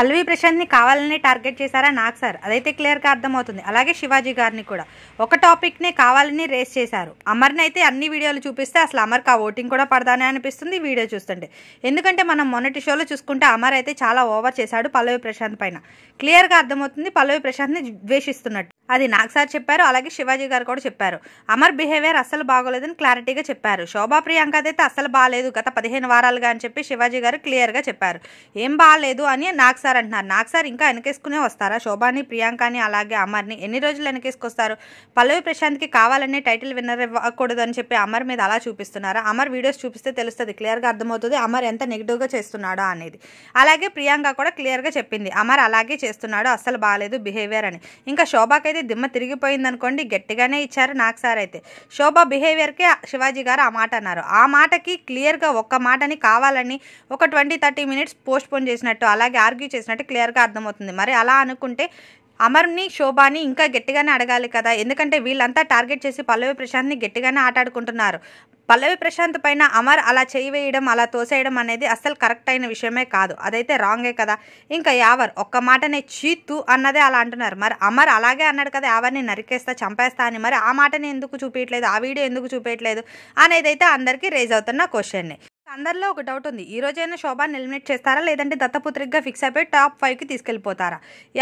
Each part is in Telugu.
పల్లవి ప్రశాంత్ని కావాలని టార్గెట్ చేశారా నాకు సార్ అదైతే క్లియర్గా అర్థమవుతుంది అలాగే శివాజీ గారిని కూడా ఒక టాపిక్నే కావాలని రేస్ చేశారు అమర్ని అయితే అన్ని వీడియోలు చూపిస్తే అసలు అమర్కి ఆ ఓటింగ్ కూడా పడదానే అనిపిస్తుంది వీడియో చూస్తుంటే ఎందుకంటే మనం మొన్నటి షోలో చూసుకుంటే అమర్ అయితే చాలా ఓవర్ చేశాడు పల్లవి ప్రశాంత్ పైన క్లియర్గా అర్థమవుతుంది పల్లవి ప్రశాంత్ని ద్వేషిస్తున్నట్టు అది నాకు సార్ చెప్పారు అలాగే శివాజీ గారు కూడా చెప్పారు అమర్ బిహేవియర్ అస్సలు బాగోలేదని క్లారిటీగా చెప్పారు శోభా ప్రియాంక అయితే అస్సలు బాగాలేదు గత పదిహేను వారాలుగా అని చెప్పి శివాజీ గారు క్లియర్గా చెప్పారు ఏం బాగాలేదు అని నాకు సార్ అంటున్నారు నాకు సార్ ఇంకా వెనకేసుకునే వస్తారా శోభాని ప్రియాంకని అలాగే అమర్ని ఎన్ని రోజులు వెనకేసుకొస్తారు పల్లవి ప్రశాంత్కి కావాలనే టైటిల్ విన్నర్ ఇవ్వకూడదు అని చెప్పి అమర్ మీద అలా చూపిస్తున్నారా అమర్ వీడియోస్ చూపిస్తే తెలుస్తుంది క్లియర్గా అర్థమవుతుంది అమర్ ఎంత నెగిటివ్గా చేస్తున్నాడో అనేది అలాగే ప్రియాంక కూడా క్లియర్గా చెప్పింది అమర్ అలాగే చేస్తున్నాడు అస్సలు బాగాలేదు బిహేవియర్ అని ఇంకా శోభాకైతే శివాజీ దిమ్మ తిరిగిపోయిందనుకోండి గట్టిగానే ఇచ్చారు నాకు సార్ అయితే శోభ బిహేవియర్కే శివాజీ గారు ఆ మాట అన్నారు ఆ మాటకి క్లియర్గా ఒక్క మాటని కావాలని ఒక ట్వంటీ థర్టీ మినిట్స్ పోస్ట్పోన్ చేసినట్టు అలాగే ఆర్గ్యూ చేసినట్టు క్లియర్గా అర్థమవుతుంది మరి అలా అనుకుంటే అమర్ని శోభాని ఇంకా గట్టిగానే అడగాలి కదా ఎందుకంటే వీళ్ళంతా టార్గెట్ చేసి పల్లవి ప్రశాంత్ని గట్టిగానే ఆటాడుకుంటున్నారు పల్లవి ప్రశాంత్ పైన అమర్ అలా చేయివేయడం అలా తోసేయడం అనేది అస్సలు కరెక్ట్ అయిన విషయమే కాదు అదైతే రాంగే కదా ఇంకా యావర్ ఒక్క మాటనే చీత్తు అన్నదే అలా అంటున్నారు మరి అమర్ అలాగే అన్నాడు కదా యావర్ని నరికేస్తా చంపేస్తా అని మరి ఆ మాటని ఎందుకు చూపించట్లేదు ఆ వీడియో ఎందుకు చూపించట్లేదు అనేది అయితే అందరికీ రేజ్ అవుతున్న క్వశ్చన్నే అందరిలో ఒక డౌట్ ఉంది ఈ రోజైనా శోభాన్ ఎలిమినేట్ చేస్తారా లేదంటే దత్తపుత్రిగా ఫిక్స్ అయిపోయి టాప్ ఫైవ్కి తీసుకెళ్ళిపోతారా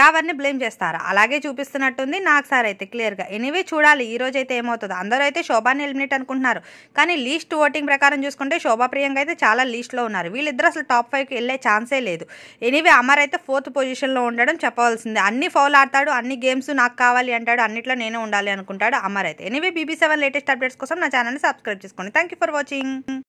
ఎవరిని బ్లేమ్ చేస్తారా అలాగే చూపిస్తున్నట్టుంది నాకు సార్ అయితే క్లియర్గా ఎనీవే చూడాలి ఈ రోజు అయితే ఏమవుతుందో అందరూ అయితే శోభాన్ ఎలిమినేట్ అనుకుంటున్నారు కానీ లీస్ట్ ఓటింగ్ ప్రకారం చూసుకుంటే శోభా ప్రియాంక అయితే చాలా లీస్ట్లో ఉన్నారు వీళ్ళిద్దరు అసలు టాప్ ఫైవ్కి వెళ్ళే ఛాన్సే లేదు ఎనీవే అమర్ అయితే ఫోర్త్ పొజిషన్లో ఉండడం చెప్పవలసిందే అన్ని ఫౌల్ ఆడతాడు అన్ని గేమ్స్ నాకు కావాలి అంటాడు అన్నిట్లో నేనే ఉండాలి అనుకుంటాడు అమర్ అయితే anyway BB seven latest updates కోసం నా ఛానల్ని సబ్స్క్రైబ్ చేసుకోండి థ్యాంక్ ఫర్ వాచింగ్